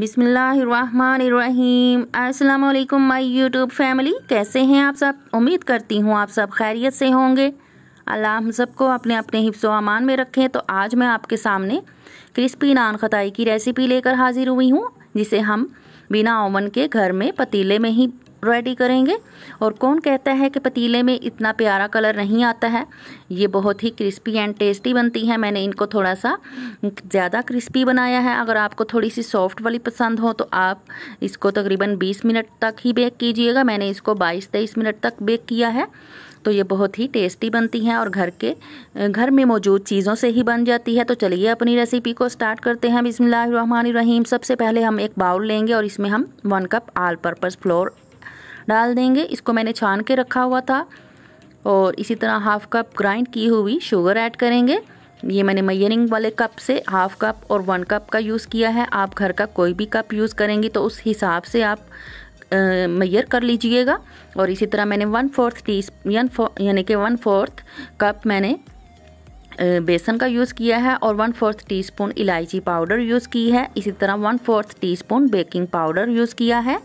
बिसमीम असलकम my YouTube family कैसे हैं आप सब उम्मीद करती हूँ आप सब खैरियत से होंगे अल्लाह हम सबको अपने अपने हिफ्सो अमान में रखें तो आज मैं आपके सामने क्रिस्पी नान खताई की रेसिपी लेकर हाजिर हुई हूँ जिसे हम बिना ओवन के घर में पतीले में ही रेडी करेंगे और कौन कहता है कि पतीले में इतना प्यारा कलर नहीं आता है ये बहुत ही क्रिस्पी एंड टेस्टी बनती है मैंने इनको थोड़ा सा ज़्यादा क्रिस्पी बनाया है अगर आपको थोड़ी सी सॉफ्ट वाली पसंद हो तो आप इसको तकरीबन 20 मिनट तक ही बेक कीजिएगा मैंने इसको 22-23 मिनट तक बेक किया है तो ये बहुत ही टेस्टी बनती हैं और घर के घर में मौजूद चीज़ों से ही बन जाती है तो चलिए अपनी रेसिपी को स्टार्ट करते हैं बिसमीम सबसे पहले हम एक बाउल लेंगे और इसमें हम one cup all purpose flour डाल देंगे इसको मैंने छान के रखा हुआ था और इसी तरह हाफ कप ग्राइंड की हुई शुगर ऐड करेंगे ये मैंने मैयरिंग वाले कप से हाफ कप और वन कप का यूज़ किया है आप घर का कोई भी कप यूज़ करेंगे तो उस हिसाब से आप मैयर कर लीजिएगा और इसी तरह मैंने वन फोर्थ टी यानी कि वन फोर्थ कप मैंने बेसन का यूज़ किया है और वन फोर्थ टीस्पून इलायची पाउडर यूज़ की है इसी तरह one fourth teaspoon baking powder use किया है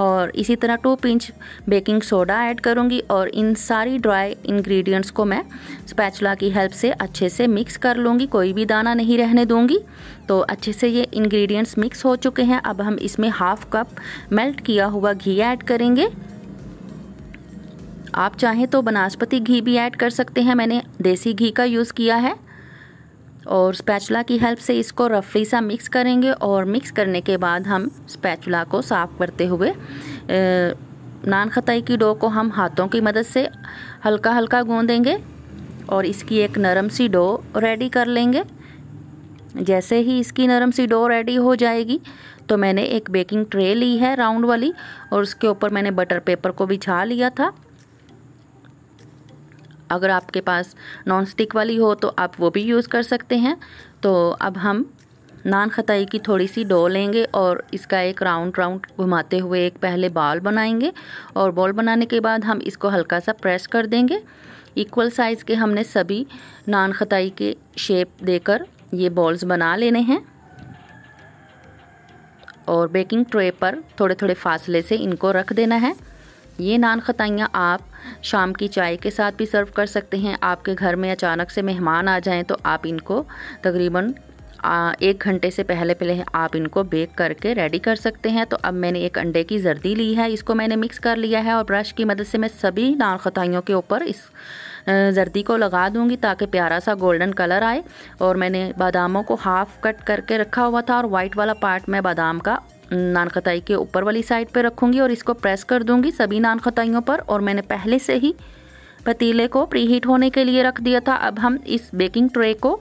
और इसी तरह two pinch baking soda add करूँगी और इन सारी ड्राई इंग्रेडिएंट्स को मैं स्पैचुला की हेल्प से अच्छे से मिक्स कर लूँगी कोई भी दाना नहीं रहने दूँगी तो अच्छे से ये इन्ग्रीडियंट्स मिक्स हो चुके हैं अब हम इसमें हाफ कप मेल्ट किया हुआ घी ऐड करेंगे आप चाहें तो बनास्पति घी भी ऐड कर सकते हैं मैंने देसी घी का यूज़ किया है और स्पैचुला की हेल्प से इसको रफली सा मिक्स करेंगे और मिक्स करने के बाद हम स्पैचुला को साफ़ करते हुए नान खताई की डो को हम हाथों की मदद से हल्का हल्का गूंदेंगे और इसकी एक नरम सी डो रेडी कर लेंगे जैसे ही इसकी नरम सी डो रेडी हो जाएगी तो मैंने एक बेकिंग ट्रे ली है राउंड वाली और उसके ऊपर मैंने बटर पेपर को बिछा लिया था अगर आपके पास नॉन स्टिक वाली हो तो आप वो भी यूज़ कर सकते हैं तो अब हम नान खताई की थोड़ी सी डो लेंगे और इसका एक राउंड राउंड घुमाते हुए एक पहले बॉल बनाएंगे और बॉल बनाने के बाद हम इसको हल्का सा प्रेस कर देंगे इक्वल साइज़ के हमने सभी नान खताई के शेप देकर ये बॉल्स बना लेने हैं और बेकिंग ट्रे पर थोड़े थोड़े फासले से इनको रख देना है ये नान खतियाँ आप शाम की चाय के साथ भी सर्व कर सकते हैं आपके घर में अचानक से मेहमान आ जाएं तो आप इनको तकरीबन एक घंटे से पहले पहले आप इनको बेक करके रेडी कर सकते हैं तो अब मैंने एक अंडे की जर्दी ली है इसको मैंने मिक्स कर लिया है और ब्रश की मदद से मैं सभी नान खतियों के ऊपर इस जर्दी को लगा दूंगी ताकि प्यारा सा गोल्डन कलर आए और मैंने बादामों को हाफ कट करके रखा हुआ था और वाइट वाला पार्ट मैं बादाम का नान खताई के ऊपर वाली साइड पर रखूँगी और इसको प्रेस कर दूँगी सभी नान खताइयों पर और मैंने पहले से ही पतीले को प्रीहीट होने के लिए रख दिया था अब हम इस बेकिंग ट्रे को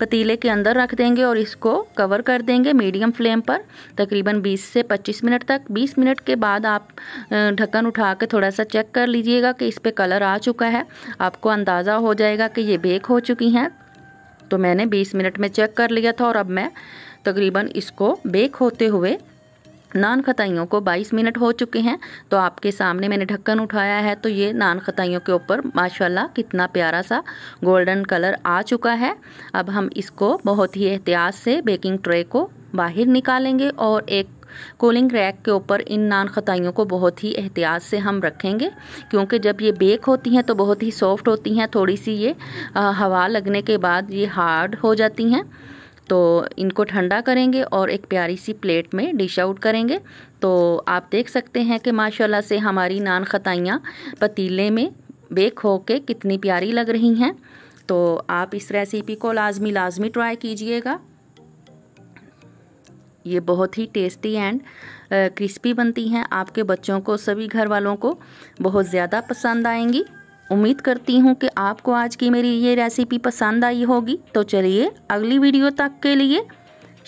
पतीले के अंदर रख देंगे और इसको कवर कर देंगे मीडियम फ्लेम पर तकरीबन 20 से 25 मिनट तक 20 मिनट के बाद आप ढक्कन उठा के थोड़ा सा चेक कर लीजिएगा कि इस पर कलर आ चुका है आपको अंदाज़ा हो जाएगा कि ये बेक हो चुकी हैं तो मैंने 20 मिनट में चेक कर लिया था और अब मैं तकरीबन इसको बेक होते हुए नान खताइयों को 22 मिनट हो चुके हैं तो आपके सामने मैंने ढक्कन उठाया है तो ये नान खताइयों के ऊपर माशाल्लाह कितना प्यारा सा गोल्डन कलर आ चुका है अब हम इसको बहुत ही एहतियात से बेकिंग ट्रे को बाहर निकालेंगे और एक कूलिंग रैक के ऊपर इन नान खताइयों को बहुत ही एहतियात से हम रखेंगे क्योंकि जब ये बेक होती हैं तो बहुत ही सॉफ्ट होती हैं थोड़ी सी ये हवा लगने के बाद ये हार्ड हो जाती हैं तो इनको ठंडा करेंगे और एक प्यारी सी प्लेट में डिश आउट करेंगे तो आप देख सकते हैं कि माशाल्लाह से हमारी नान खतियाँ पतीले में बेक हो के कितनी प्यारी लग रही हैं तो आप इस रेसिपी को लाजमी लाजमी ट्राई कीजिएगा ये बहुत ही टेस्टी एंड क्रिस्पी बनती हैं आपके बच्चों को सभी घर वालों को बहुत ज़्यादा पसंद आएंगी उम्मीद करती हूँ कि आपको आज की मेरी ये रेसिपी पसंद आई होगी तो चलिए अगली वीडियो तक के लिए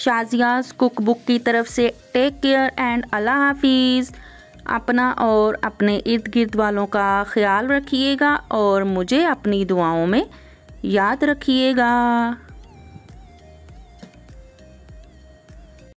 शाजियाज कुक बुक की तरफ से टेक केयर एंड अल्लाह हाफिज़ अपना और अपने इर्द गिर्द वालों का ख्याल रखिएगा और मुझे अपनी दुआओं में याद रखिएगा